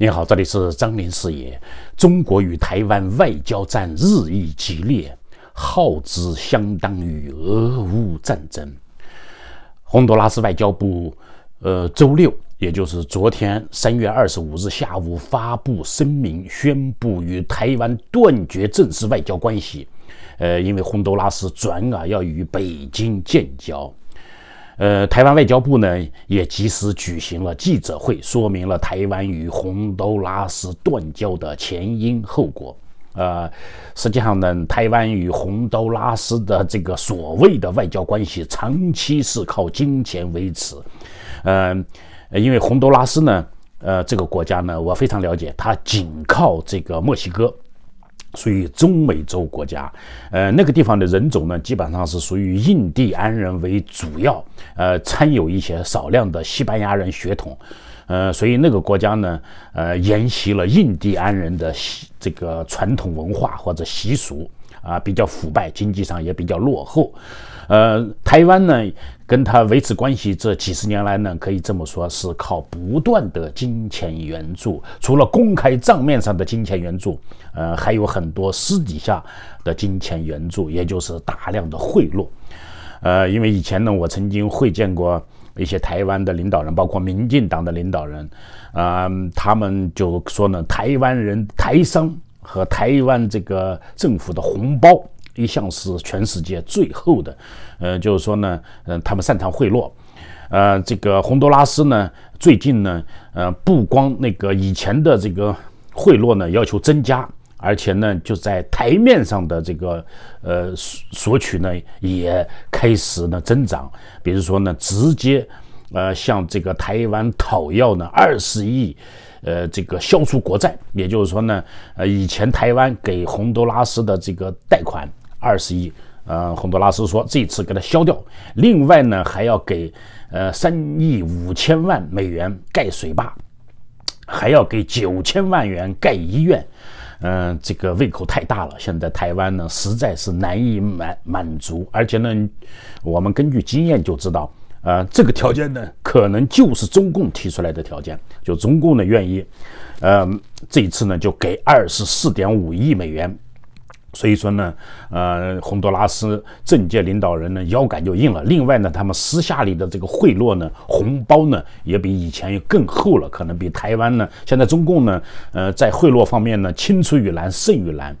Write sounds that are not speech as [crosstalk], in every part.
您好，这里是张林视野。中国与台湾外交战日益激烈，耗资相当于俄乌战争。洪都拉斯外交部，呃，周六，也就是昨天三月二十五日下午发布声明，宣布与台湾断绝正式外交关系。呃，因为洪都拉斯转而要与北京建交。呃，台湾外交部呢也及时举行了记者会，说明了台湾与洪都拉斯断交的前因后果。呃，实际上呢，台湾与洪都拉斯的这个所谓的外交关系，长期是靠金钱维持。嗯，因为洪都拉斯呢，呃，这个国家呢，我非常了解，它紧靠这个墨西哥。属于中美洲国家，呃，那个地方的人种呢，基本上是属于印第安人为主要，呃，掺有一些少量的西班牙人血统。呃，所以那个国家呢，呃，沿袭了印第安人的习这个传统文化或者习俗啊，比较腐败，经济上也比较落后。呃，台湾呢，跟他维持关系这几十年来呢，可以这么说，是靠不断的金钱援助，除了公开账面上的金钱援助，呃，还有很多私底下的金钱援助，也就是大量的贿赂。呃，因为以前呢，我曾经会见过。一些台湾的领导人，包括民进党的领导人，啊，他们就说呢，台湾人、台商和台湾这个政府的红包一向是全世界最厚的，呃，就是说呢，嗯，他们擅长贿赂，呃，这个洪都拉斯呢，最近呢，呃，不光那个以前的这个贿赂呢要求增加。而且呢，就在台面上的这个，呃，索索取呢也开始呢增长。比如说呢，直接呃向这个台湾讨要呢二十亿，呃，这个消除国债，也就是说呢，呃，以前台湾给洪都拉斯的这个贷款二十亿，呃，洪都拉斯说这次给他消掉，另外呢还要给呃三亿五千万美元盖水坝，还要给九千万元盖医院。嗯，这个胃口太大了，现在台湾呢实在是难以满满足，而且呢，我们根据经验就知道，呃，这个条件呢可能就是中共提出来的条件，就中共呢愿意，呃，这一次呢就给二十四点五亿美元。所以说呢，呃，洪都拉斯政界领导人呢腰杆就硬了。另外呢，他们私下里的这个贿赂呢，红包呢，也比以前更厚了，可能比台湾呢，现在中共呢，呃，在贿赂方面呢，青出于蓝胜于蓝。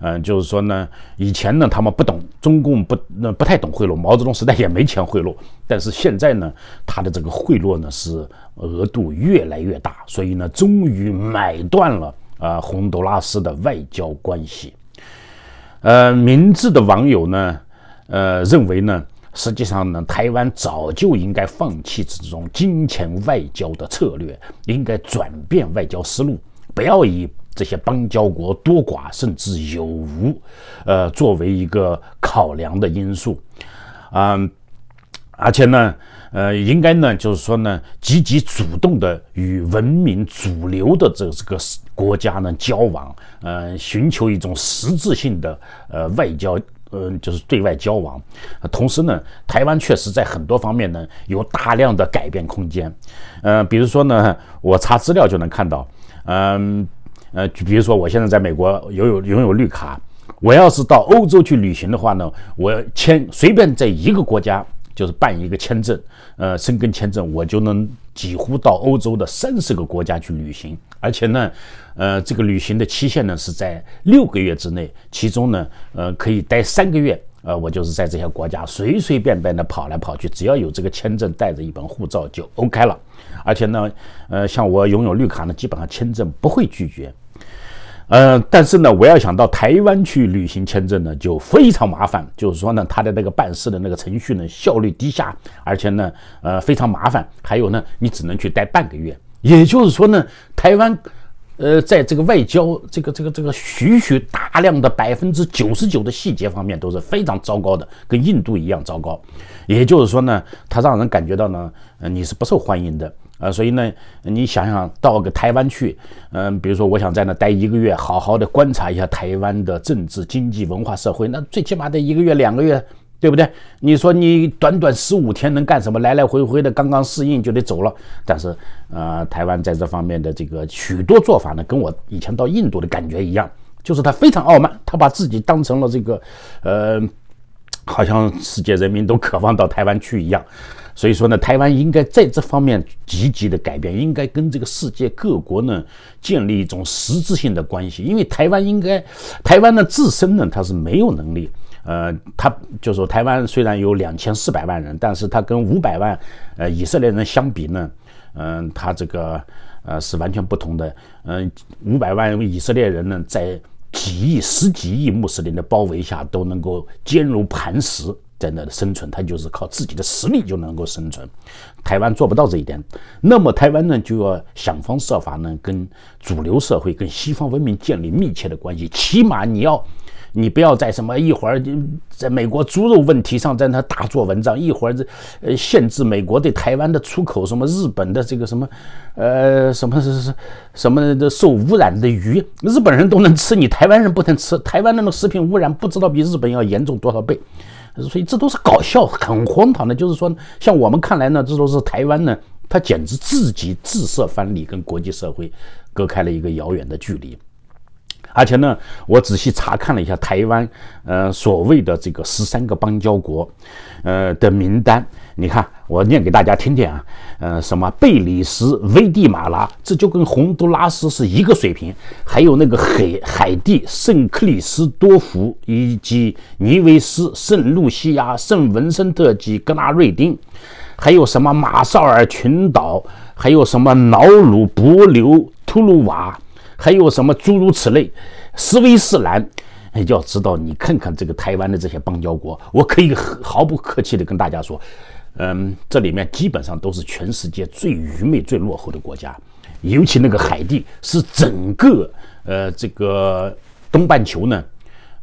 嗯，就是说呢，以前呢，他们不懂中共不那不太懂贿赂，毛泽东时代也没钱贿赂。但是现在呢，他的这个贿赂呢，是额度越来越大，所以呢，终于买断了啊，洪都拉斯的外交关系。呃，明智的网友呢，呃，认为呢，实际上呢，台湾早就应该放弃这种金钱外交的策略，应该转变外交思路，不要以这些邦交国多寡甚至有无，呃，作为一个考量的因素，嗯。而且呢，呃，应该呢，就是说呢，积极主动的与文明主流的这这个国家呢交往，呃，寻求一种实质性的呃外交，嗯，就是对外交往。同时呢，台湾确实在很多方面呢有大量的改变空间。嗯，比如说呢，我查资料就能看到，嗯，呃，比如说我现在在美国有有拥有绿卡，我要是到欧洲去旅行的话呢，我要签随便在一个国家。就是办一个签证，呃，申根签证，我就能几乎到欧洲的三十个国家去旅行，而且呢，呃，这个旅行的期限呢是在六个月之内，其中呢，呃，可以待三个月，呃，我就是在这些国家随随便便的跑来跑去，只要有这个签证，带着一本护照就 OK 了，而且呢，呃，像我拥有绿卡呢，基本上签证不会拒绝。呃，但是呢，我要想到台湾去旅行签证呢，就非常麻烦。就是说呢，他的那个办事的那个程序呢，效率低下，而且呢，呃，非常麻烦。还有呢，你只能去待半个月。也就是说呢，台湾，呃，在这个外交这个这个这个许许大量的百分之九十九的细节方面都是非常糟糕的，跟印度一样糟糕。也就是说呢，它让人感觉到呢，呃，你是不受欢迎的。呃，所以呢，你想想到个台湾去，嗯，比如说我想在那待一个月，好好的观察一下台湾的政治、经济、文化、社会，那最起码得一个月、两个月，对不对？你说你短短十五天能干什么？来来回回的，刚刚适应就得走了。但是，呃，台湾在这方面的这个许多做法呢，跟我以前到印度的感觉一样，就是他非常傲慢，他把自己当成了这个，呃，好像世界人民都渴望到台湾去一样。所以说呢，台湾应该在这方面积极的改变，应该跟这个世界各国呢建立一种实质性的关系。因为台湾应该，台湾呢自身呢它是没有能力，呃，它就说台湾虽然有两千四百万人，但是它跟五百万呃以色列人相比呢，嗯，它这个呃是完全不同的。嗯，五百万以色列人呢，在几亿十几亿穆斯林的包围下都能够坚如磐石。在那生存，他就是靠自己的实力就能够生存。台湾做不到这一点，那么台湾呢就要想方设法呢，跟主流社会、跟西方文明建立密切的关系。起码你要，你不要在什么一会儿在美国猪肉问题上在那大做文章，一会儿这呃限制美国对台湾的出口，什么日本的这个什么，呃什么什么什么的受污染的鱼，日本人都能吃，你台湾人不能吃。台湾的那个食品污染不知道比日本要严重多少倍。所以这都是搞笑，很荒唐的。就是说，像我们看来呢，这都是台湾呢，他简直自己自设藩篱，跟国际社会隔开了一个遥远的距离。而且呢，我仔细查看了一下台湾，呃，所谓的这个十三个邦交国，呃的名单，你看，我念给大家听听啊，呃，什么贝里斯、危地马拉，这就跟洪都拉斯是一个水平，还有那个海海地、圣克里斯多福以及尼维斯、圣露西亚、圣文森特及格纳瑞丁，还有什么马绍尔群岛，还有什么瑙鲁、伯琉、突鲁瓦。还有什么诸如此类，斯威士兰，要知道，你看看这个台湾的这些邦交国，我可以毫不客气地跟大家说，嗯，这里面基本上都是全世界最愚昧、最落后的国家，尤其那个海地是整个呃这个东半球呢，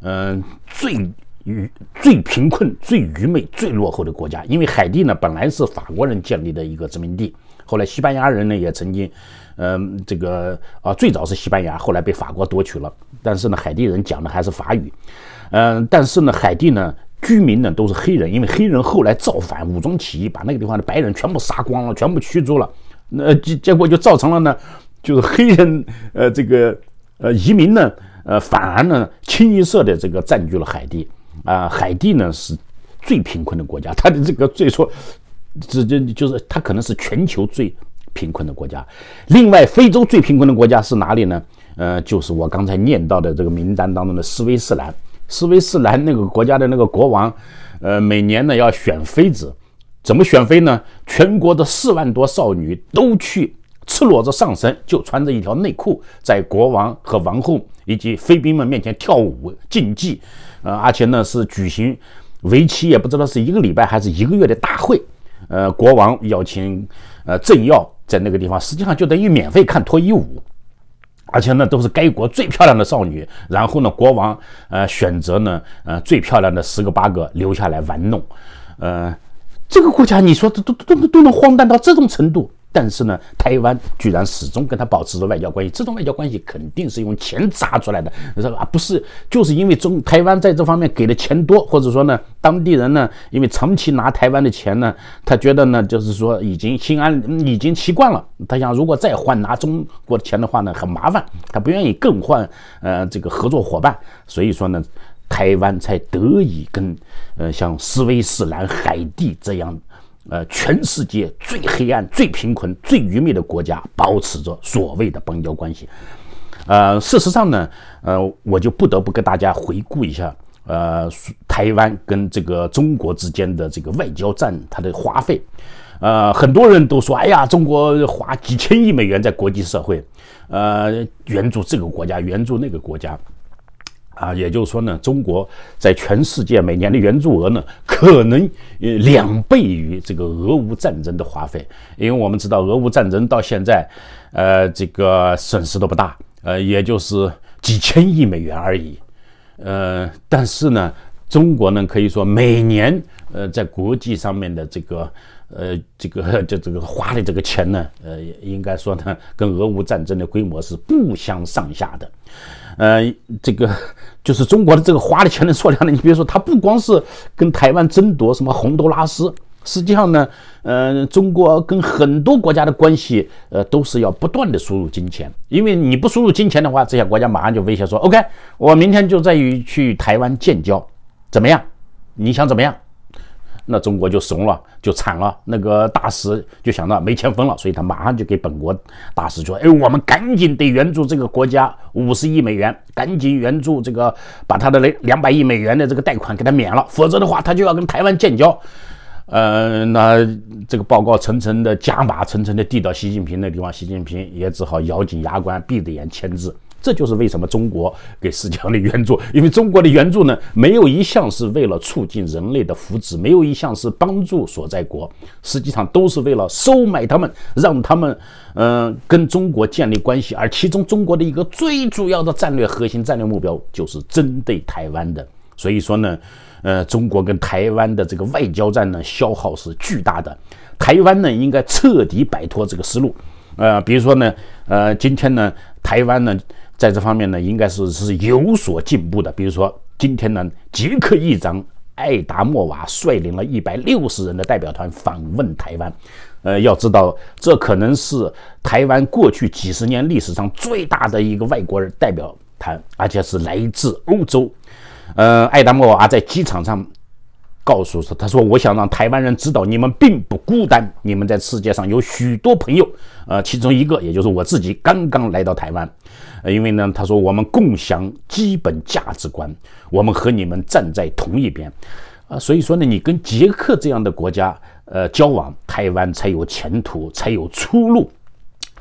嗯，最愚、最贫困、最愚昧、最落后的国家，因为海地呢本来是法国人建立的一个殖民地，后来西班牙人呢也曾经。嗯，这个啊，最早是西班牙，后来被法国夺取了。但是呢，海地人讲的还是法语。嗯，但是呢，海地呢，居民呢都是黑人，因为黑人后来造反、武装起义，把那个地方的白人全部杀光了，全部驱逐了。那结结果就造成了呢，就是黑人，呃，这个，呃，移民呢，呃，反而呢，清一色的这个占据了海地。啊，海地呢是最贫困的国家，它的这个最初直接就是它可能是全球最。贫困的国家，另外，非洲最贫困的国家是哪里呢？呃，就是我刚才念到的这个名单当中的斯威士兰。斯威士兰那个国家的那个国王，呃，每年呢要选妃子，怎么选妃呢？全国的四万多少女都去赤裸着上身，就穿着一条内裤，在国王和王后以及妃嫔们面前跳舞竞技。呃，而且呢是举行为期也不知道是一个礼拜还是一个月的大会。呃，国王邀请呃政要。在那个地方，实际上就等于免费看脱衣舞，而且那都是该国最漂亮的少女。然后呢，国王呃选择呢呃最漂亮的十个八个留下来玩弄，呃，这个国家你说都都都都能荒诞到这种程度。但是呢，台湾居然始终跟他保持着外交关系，这种外交关系肯定是用钱砸出来的，是吧？不是，就是因为中台湾在这方面给的钱多，或者说呢，当地人呢，因为长期拿台湾的钱呢，他觉得呢，就是说已经心安，已经习惯了。他想如果再换拿中国的钱的话呢，很麻烦，他不愿意更换，呃，这个合作伙伴。所以说呢，台湾才得以跟，呃，像斯威士兰、海地这样。呃，全世界最黑暗、最贫困、最愚昧的国家保持着所谓的邦交关系。呃，事实上呢，呃，我就不得不跟大家回顾一下，呃，台湾跟这个中国之间的这个外交战，它的花费。呃，很多人都说，哎呀，中国花几千亿美元在国际社会，呃，援助这个国家，援助那个国家。啊，也就是说呢，中国在全世界每年的援助额呢，可能呃两倍于这个俄乌战争的花费，因为我们知道俄乌战争到现在，呃，这个损失都不大，呃，也就是几千亿美元而已，呃，但是呢，中国呢可以说每年呃在国际上面的这个呃这个这这个花的这个钱呢，呃，应该说呢，跟俄乌战争的规模是不相上下的。呃，这个 [laughs] 就是中国的这个花的钱的数量呢。你比如说，它不光是跟台湾争夺什么洪都拉斯，实际上呢，呃，中国跟很多国家的关系，呃，都是要不断的输入金钱，因为你不输入金钱的话，这些国家马上就威胁说，OK，我明天就再于去台湾建交，怎么样？你想怎么样？那中国就怂了，就惨了。那个大使就想到没钱分了，所以他马上就给本国大使说：“哎，我们赶紧得援助这个国家五十亿美元，赶紧援助这个，把他的那两百亿美元的这个贷款给他免了，否则的话他就要跟台湾建交。”呃，那这个报告层层的加码，层层的递到习近平那地方，习近平也只好咬紧牙关，闭着眼签字。这就是为什么中国给世界上的援助，因为中国的援助呢，没有一项是为了促进人类的福祉，没有一项是帮助所在国，实际上都是为了收买他们，让他们嗯跟中国建立关系。而其中中国的一个最主要的战略核心战略目标就是针对台湾的。所以说呢，呃，中国跟台湾的这个外交战呢，消耗是巨大的。台湾呢，应该彻底摆脱这个思路。呃，比如说呢，呃，今天呢，台湾呢。在这方面呢，应该是是有所进步的。比如说，今天呢，捷克议长艾达莫娃率领了一百六十人的代表团访问台湾。呃，要知道，这可能是台湾过去几十年历史上最大的一个外国人代表团，而且是来自欧洲。呃，艾达莫娃在机场上告诉说：“他说，我想让台湾人知道，你们并不孤单，你们在世界上有许多朋友。呃，其中一个，也就是我自己，刚刚来到台湾。”呃，因为呢，他说我们共享基本价值观，我们和你们站在同一边，啊，所以说呢，你跟捷克这样的国家，呃，交往，台湾才有前途，才有出路，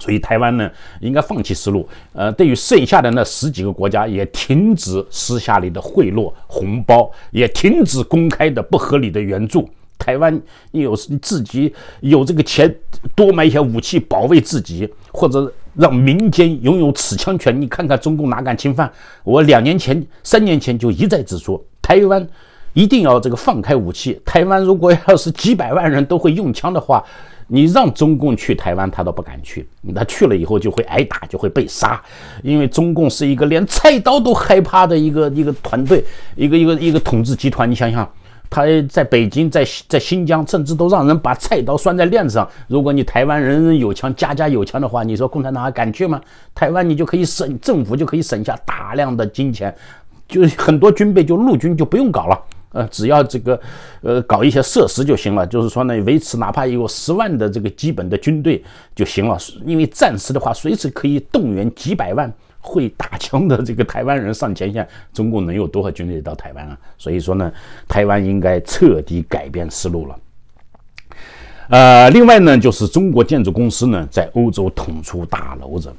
所以台湾呢，应该放弃思路，呃，对于剩下的那十几个国家，也停止私下里的贿赂红包，也停止公开的不合理的援助。台湾，你有你自己有这个钱，多买一些武器保卫自己，或者让民间拥有持枪权。你看看中共哪敢侵犯？我两年前、三年前就一再指出，台湾一定要这个放开武器。台湾如果要是几百万人都会用枪的话，你让中共去台湾，他都不敢去。他去了以后就会挨打，就会被杀，因为中共是一个连菜刀都害怕的一个一个团队，一个一个一个统治集团。你想想。他在北京，在在新疆，甚至都让人把菜刀拴在链子上。如果你台湾人人有枪，家家有枪的话，你说共产党还敢去吗？台湾你就可以省政府就可以省下大量的金钱，就很多军备就陆军就不用搞了。呃，只要这个呃搞一些设施就行了，就是说呢，维持哪怕有十万的这个基本的军队就行了，因为暂时的话，随时可以动员几百万。会打枪的这个台湾人上前线，中共能有多少军队到台湾啊？[laughs] 所以说呢，台湾应该彻底改变思路了。呃，另外呢，就是中国建筑公司呢，在欧洲捅出大娄子。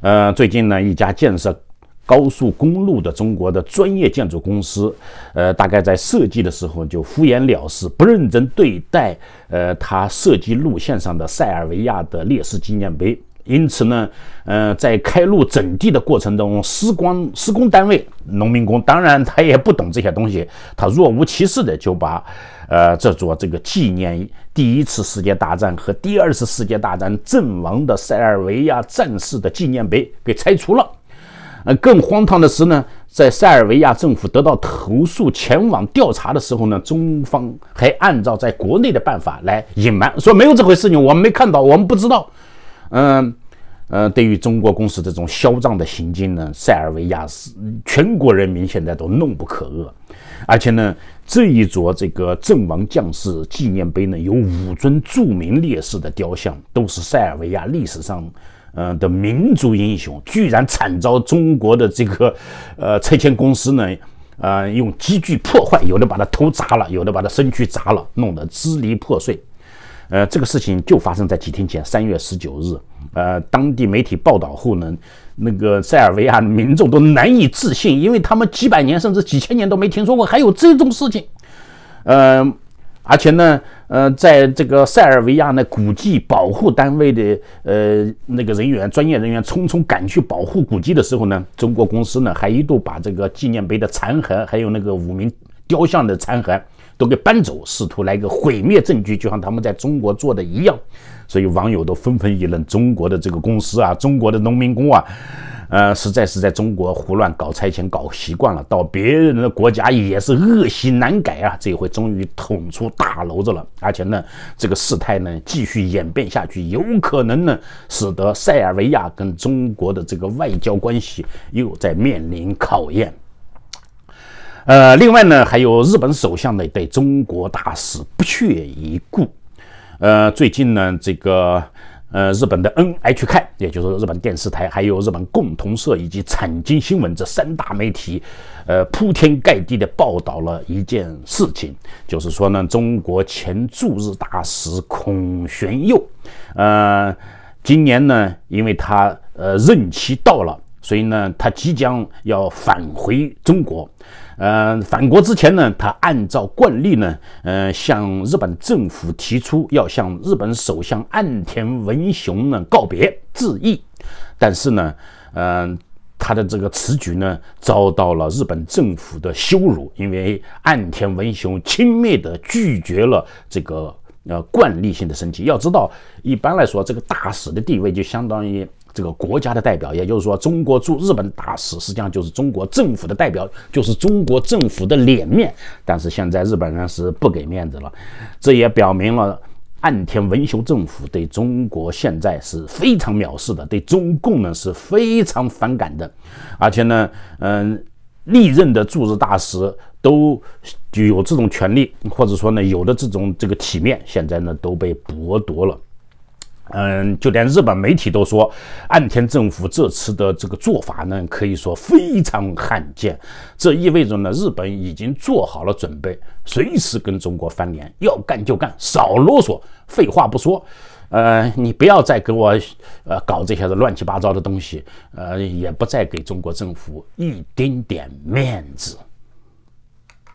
呃，最近呢，一家建设高速公路的中国的专业建筑公司，呃，大概在设计的时候就敷衍了事，不认真对待。呃，他设计路线上的塞尔维亚的烈士纪念碑。因此呢，呃，在开路整地的过程中，施工施工单位农民工当然他也不懂这些东西，他若无其事的就把，呃这座这个纪念第一次世界大战和第二次世界大战阵亡的塞尔维亚战士的纪念碑给拆除了。呃，更荒唐的是呢，在塞尔维亚政府得到投诉前往调查的时候呢，中方还按照在国内的办法来隐瞒，说没有这回事，情我们没看到，我们不知道。嗯，呃，对于中国公司这种嚣张的行径呢，塞尔维亚是全国人民现在都怒不可遏，而且呢，这一座这个阵亡将士纪念碑呢，有五尊著名烈士的雕像，都是塞尔维亚历史上嗯的民族英雄，居然惨遭中国的这个呃拆迁公司呢，呃，用机具破坏，有的把它头砸了，有的把它身躯砸了，弄得支离破碎。呃，这个事情就发生在几天前，三月十九日。呃，当地媒体报道后呢，那个塞尔维亚民众都难以置信，因为他们几百年甚至几千年都没听说过还有这种事情。呃，而且呢，呃，在这个塞尔维亚呢，古迹保护单位的呃那个人员、专业人员匆匆赶去保护古迹的时候呢，中国公司呢还一度把这个纪念碑的残骸，还有那个五名雕像的残骸。都给搬走，试图来个毁灭证据，就像他们在中国做的一样。所以网友都纷纷议论：中国的这个公司啊，中国的农民工啊，呃，实在是在中国胡乱搞拆迁搞习惯了，到别人的国家也是恶习难改啊。这回终于捅出大娄子了，而且呢，这个事态呢继续演变下去，有可能呢，使得塞尔维亚跟中国的这个外交关系又在面临考验。呃，另外呢，还有日本首相呢对中国大使不屑一顾。呃，最近呢，这个呃，日本的 NHK，也就是日本电视台，还有日本共同社以及产经新闻这三大媒体，呃，铺天盖地的报道了一件事情，就是说呢，中国前驻日大使孔玄佑，呃，今年呢，因为他呃任期到了，所以呢，他即将要返回中国。嗯，返国之前呢，他按照惯例呢，嗯，向日本政府提出要向日本首相岸田文雄呢告别致意，但是呢，嗯，他的这个此举呢，遭到了日本政府的羞辱，因为岸田文雄轻蔑地拒绝了这个呃惯例性的升级。要知道，一般来说，这个大使的地位就相当于。这个国家的代表，也就是说，中国驻日本大使，实际上就是中国政府的代表，就是中国政府的脸面。但是现在日本人是不给面子了，这也表明了岸田文雄政府对中国现在是非常藐视的，对中共呢是非常反感的。而且呢，嗯，历任的驻日大使都有这种权利，或者说呢，有的这种这个体面，现在呢都被剥夺了。嗯，就连日本媒体都说，岸田政府这次的这个做法呢，可以说非常罕见。这意味着呢，日本已经做好了准备，随时跟中国翻脸，要干就干，少啰嗦，废话不说。呃，你不要再给我呃搞这些的乱七八糟的东西，呃，也不再给中国政府一丁点面子。